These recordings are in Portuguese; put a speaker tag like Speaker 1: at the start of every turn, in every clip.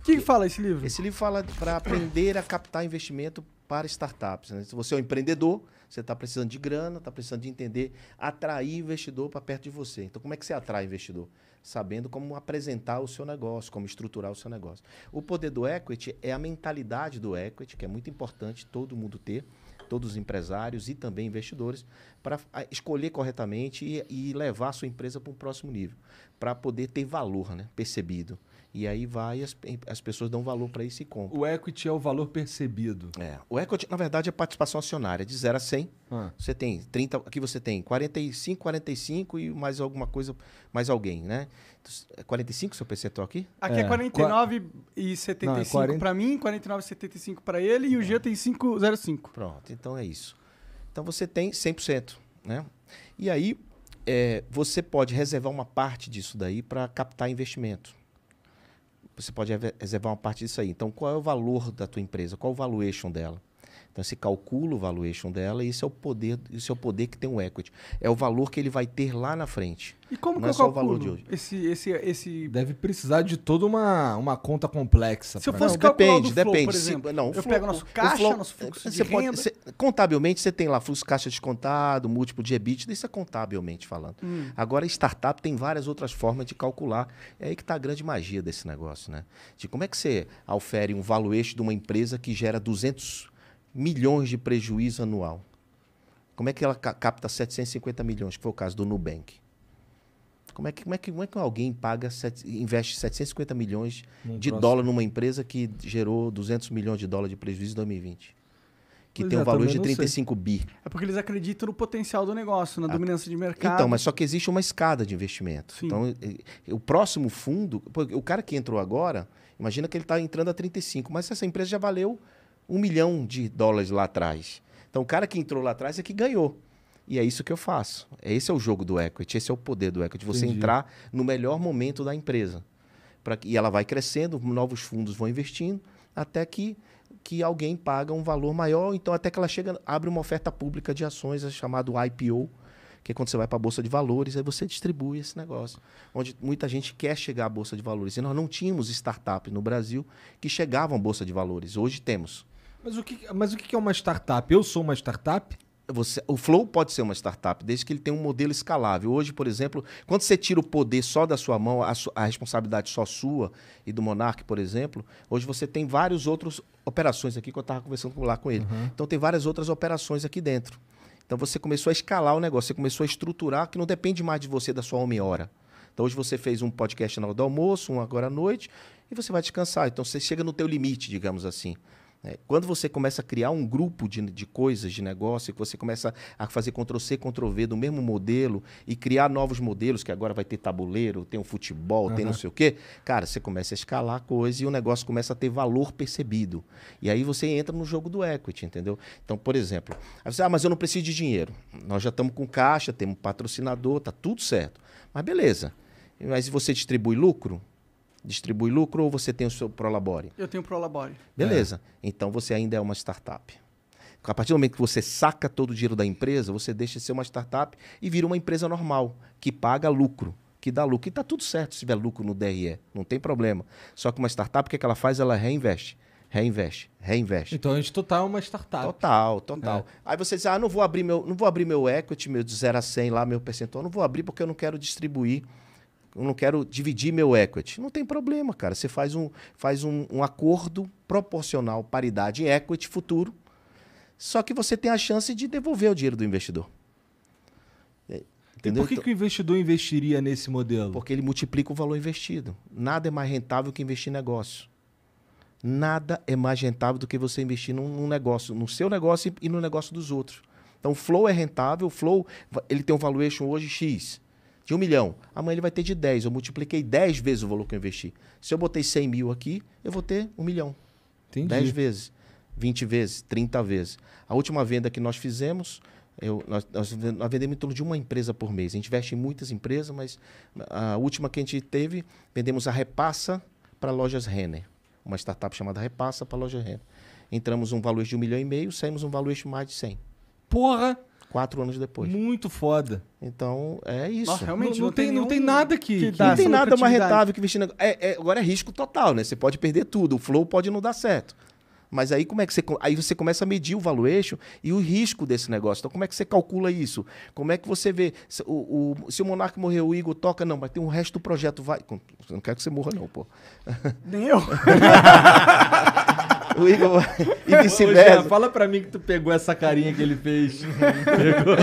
Speaker 1: O que, que fala esse livro? Esse livro fala para aprender a captar investimento para startups. Né? Se você é um empreendedor, você está precisando de grana, está precisando de entender, atrair investidor para perto de você. Então, como é que você atrai investidor? Sabendo como apresentar o seu negócio, como estruturar o seu negócio. O poder do equity é a mentalidade do equity, que é muito importante todo mundo ter, todos os empresários e também investidores, para ah, escolher corretamente e, e levar a sua empresa para um próximo nível, para poder ter valor né, percebido. E aí vai, as, as pessoas dão valor para isso e compram. O equity é o valor percebido. É. O equity, na verdade, é participação acionária. De 0 a 100, ah. você tem 30, aqui você tem 45, 45 e mais alguma coisa, mais alguém, né? 45 então, é seu percentual aqui? Aqui é, é 49 Qua... e 75 40... para mim, 49 e 75 para ele e o G é. tem 5,05. Pronto, então é isso. Então você tem 100%, né? E aí é, você pode reservar uma parte disso daí para captar investimento você pode reservar uma parte disso aí. Então, qual é o valor da tua empresa? Qual o valuation dela? Então se calcula o valuation dela e isso é o poder, isso é o poder que tem o equity. É o valor que ele vai ter lá na frente. E como Não que é eu só o valor de hoje. Esse, esse, esse deve precisar de toda uma, uma conta complexa. Se eu fosse não, depende, flow, depende. Exemplo, se, não, eu flow, pego nosso caixa, flow, nosso fluxo eh, você pode, você, contabilmente você tem lá fluxo caixa descontado, múltiplo de EBITDA, isso é contabilmente falando. Hum. Agora startup tem várias outras formas de calcular. É aí que está a grande magia desse negócio, né? De como é que você ofere um valuation de uma empresa que gera 200 milhões de prejuízo anual. Como é que ela capta 750 milhões, que foi o caso do Nubank? Como é que, como é que, como é que alguém paga sete, investe 750 milhões de próximo. dólar numa empresa que gerou 200 milhões de dólar de prejuízo em 2020? Que pois tem é, um valor de 35 bi. É porque eles acreditam no potencial do negócio, na ah, dominância de mercado. Então, mas só que existe uma escada de investimento. Sim. Então, o próximo fundo, o cara que entrou agora, imagina que ele está entrando a 35, mas essa empresa já valeu um milhão de dólares lá atrás. Então, o cara que entrou lá atrás é que ganhou. E é isso que eu faço. É, esse é o jogo do equity, esse é o poder do equity. Você Entendi. entrar no melhor momento da empresa. Pra, e ela vai crescendo, novos fundos vão investindo, até que, que alguém paga um valor maior, então até que ela chega, abre uma oferta pública de ações, é chamado IPO, que é quando você vai para a Bolsa de Valores, aí você distribui esse negócio. Onde muita gente quer chegar à Bolsa de Valores. E nós não tínhamos startups no Brasil que chegavam à Bolsa de Valores. Hoje temos. Mas o que, mas o que é uma startup? Eu sou uma startup? Você, o Flow pode ser uma startup, desde que ele tenha um modelo escalável. Hoje, por exemplo, quando você tira o poder só da sua mão, a, a responsabilidade só sua e do Monark, por exemplo, hoje você tem várias outras operações aqui que eu estava conversando lá com ele. Uhum. Então tem várias outras operações aqui dentro. Então você começou a escalar o negócio, você começou a estruturar que não depende mais de você da sua uma hora. Então hoje você fez um podcast na hora do almoço, um agora à noite, e você vai descansar. Então você chega no teu limite, digamos assim. Né? quando você começa a criar um grupo de, de coisas, de negócio, que você começa a fazer Ctrl-C, Ctrl-V do mesmo modelo e criar novos modelos, que agora vai ter tabuleiro, tem o um futebol, uhum. tem não sei o quê, cara, você começa a escalar a coisa e o negócio começa a ter valor percebido. E aí você entra no jogo do equity, entendeu? Então, por exemplo, você, ah, mas eu não preciso de dinheiro. Nós já estamos com caixa, temos patrocinador, tá tudo certo. Mas beleza. Mas se você distribui lucro, distribui lucro ou você tem o seu Prolabore? Eu tenho o Prolabore. Beleza. É. Então você ainda é uma startup. A partir do momento que você saca todo o dinheiro da empresa, você deixa de ser uma startup e vira uma empresa normal, que paga lucro, que dá lucro. E está tudo certo se tiver lucro no DRE, não tem problema. Só que uma startup, o que, é que ela faz? Ela reinveste reinveste, reinveste. Então a gente total é uma startup. Total, total. É. Aí você diz: "Ah, não vou abrir meu, não vou abrir meu equity, meu de 0 a 100 lá, meu percentual, não vou abrir porque eu não quero distribuir eu não quero dividir meu equity. Não tem problema, cara. Você faz um, faz um, um acordo proporcional, paridade equity futuro, só que você tem a chance de devolver o dinheiro do investidor. Entendeu? É, e por que, então que o investidor investiria nesse modelo? Porque ele multiplica o valor investido. Nada é mais rentável que investir em negócio. Nada é mais rentável do que você investir num, num negócio, no seu negócio e no negócio dos outros. Então, o Flow é rentável, o Flow ele tem um valuation hoje X de um milhão. Amanhã ele vai ter de 10. Eu multipliquei 10 vezes o valor que eu investi. Se eu botei 100 mil aqui, eu vou ter um milhão. Entendi. 10 vezes, 20 vezes, 30 vezes. A última venda que nós fizemos, eu, nós, nós, vendemos em torno de uma empresa por mês. A gente investe em muitas empresas, mas a última que a gente teve, vendemos a repassa para lojas Renner. Uma startup chamada Repassa para a loja Renner. Entramos um valor de um milhão e meio, saímos um valor de mais de 100. Porra! quatro anos depois. Muito foda. Então, é isso. Nossa, realmente, não, não, tem, não tem nada que, que, dá, Não tem nada mais rentável que investir na... É, é, agora é risco total, né? Você pode perder tudo. O flow pode não dar certo. Mas aí como é que você aí você começa a medir o valuation e o risco desse negócio. Então como é que você calcula isso? Como é que você vê se o, o, se o Monarca morreu, o Igor toca não, mas tem o um resto do projeto vai. Não quero que você morra não, pô. Nem eu. O Igor e vice-versa. Fala pra mim que tu pegou essa carinha que ele fez. pegou.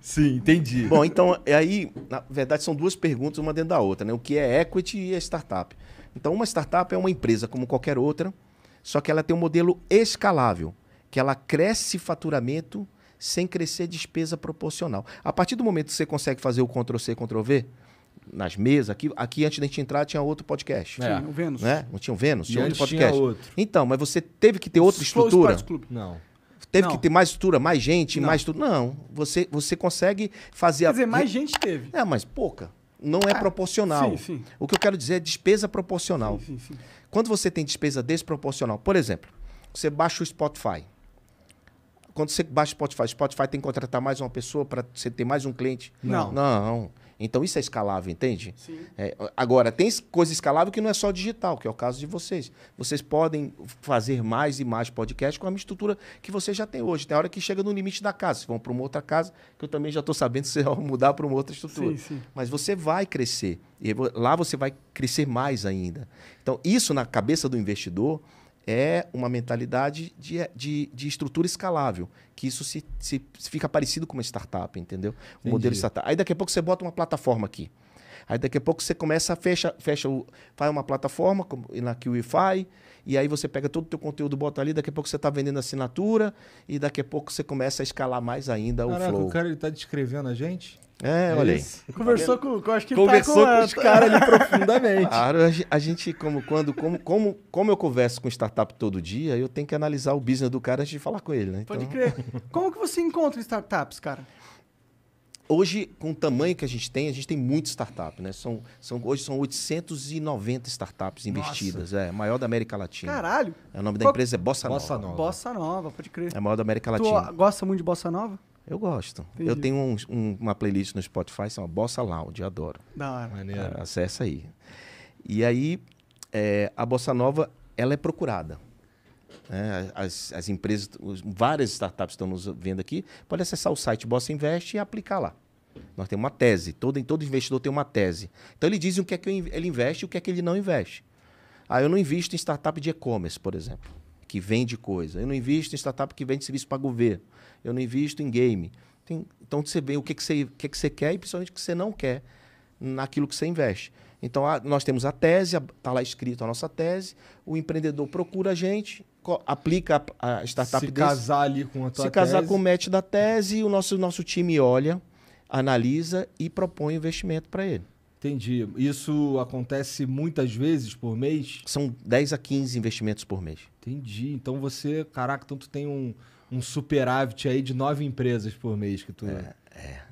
Speaker 1: Sim, entendi. Bom, então, é aí, na verdade, são duas perguntas, uma dentro da outra, né? O que é equity e a startup? Então, uma startup é uma empresa como qualquer outra, só que ela tem um modelo escalável, que ela cresce faturamento sem crescer despesa proporcional. A partir do momento que você consegue fazer o Ctrl-C, Ctrl-V, nas mesas. Aqui, aqui antes da gente entrar tinha outro podcast. É. Tinha o Vênus. Né? Não tinha o Vênus? Tinha outro podcast. Tinha outro. Então, mas você teve que ter outra estrutura? Club. Não. Teve não. que ter mais estrutura, mais gente, não. mais tudo. Não, você, você consegue fazer... Quer a... dizer, mais gente teve. É, mas pouca. Não é ah, proporcional. Sim, sim. O que eu quero dizer é despesa proporcional. Sim, Quando você tem despesa desproporcional, por exemplo, você baixa o Spotify. Quando você baixa o Spotify, Spotify tem que contratar mais uma pessoa para você ter mais um cliente? Não. Não. Então isso é escalável, entende? Sim. É, agora, tem coisa escalável que não é só digital, que é o caso de vocês. Vocês podem fazer mais e mais podcast com a estrutura que vocês já têm hoje. Tem hora que chega no limite da casa. Vocês vão para uma outra casa, que eu também já estou sabendo se vão mudar para uma outra estrutura. Sim, sim. Mas você vai crescer. E lá você vai crescer mais ainda. Então, isso na cabeça do investidor é uma mentalidade de, de, de estrutura escalável, que isso se, se, se, fica parecido com uma startup, entendeu? O um modelo startup. Aí daqui a pouco você bota uma plataforma aqui. Aí daqui a pouco você começa, fecha, fecha o, faz uma plataforma como, na QIFI, e aí você pega todo o teu conteúdo, bota ali, daqui a pouco você está vendendo assinatura, e daqui a pouco você começa a escalar mais ainda Caraca, o flow. o cara ele está descrevendo a gente? É, é, olha aí. Tá Conversou com, com, acho que tá Conversou tá com, com os caras ali profundamente. Claro, a gente, como, quando, como, como, como eu converso com startup todo dia, eu tenho que analisar o business do cara antes de falar com ele, né? Então... Pode crer. Como que você encontra startups, cara? Hoje, com o tamanho que a gente tem, a gente tem muitas startup, né? São, são, hoje são 890 startups investidas, Nossa. é, maior da América Latina. Caralho! É, o nome Qual... da empresa é Bossa, Bossa Nova. Nova. Bossa Nova, pode crer. É a maior da América Latina. Tu gosta muito de Bossa Nova? Eu gosto. Entendi. Eu tenho um, um, uma playlist no Spotify, chama Bossa Loud, adoro. Da hora. Maneiro. acessa aí. E aí, é, a Bossa Nova, ela é procurada. É, as, as, empresas, os, várias startups estão nos vendo aqui, pode acessar o site Bossa Invest e aplicar lá. Nós temos uma tese, todo, todo investidor tem uma tese. Então ele diz o que é que ele investe e o que é que ele não investe. Ah, eu não invisto em startup de e-commerce, por exemplo, que vende coisa. Eu não invisto em startup que vende serviço para governo eu não invisto em game. Tem, então você vê o que, que, você, o que, que você quer e principalmente o que você não quer naquilo que você investe. Então a, nós temos a tese, está lá escrito a nossa tese, o empreendedor procura a gente, aplica a, a startup Se desse, casar ali com a tua Se casar tese. com o match da tese, o nosso, nosso time olha, analisa e propõe investimento para ele. Entendi. Isso acontece muitas vezes por mês? São 10 a 15 investimentos por mês. Entendi. Então você, caraca, então tu tem um, um superávit aí de nove empresas por mês que tu. É, é. é.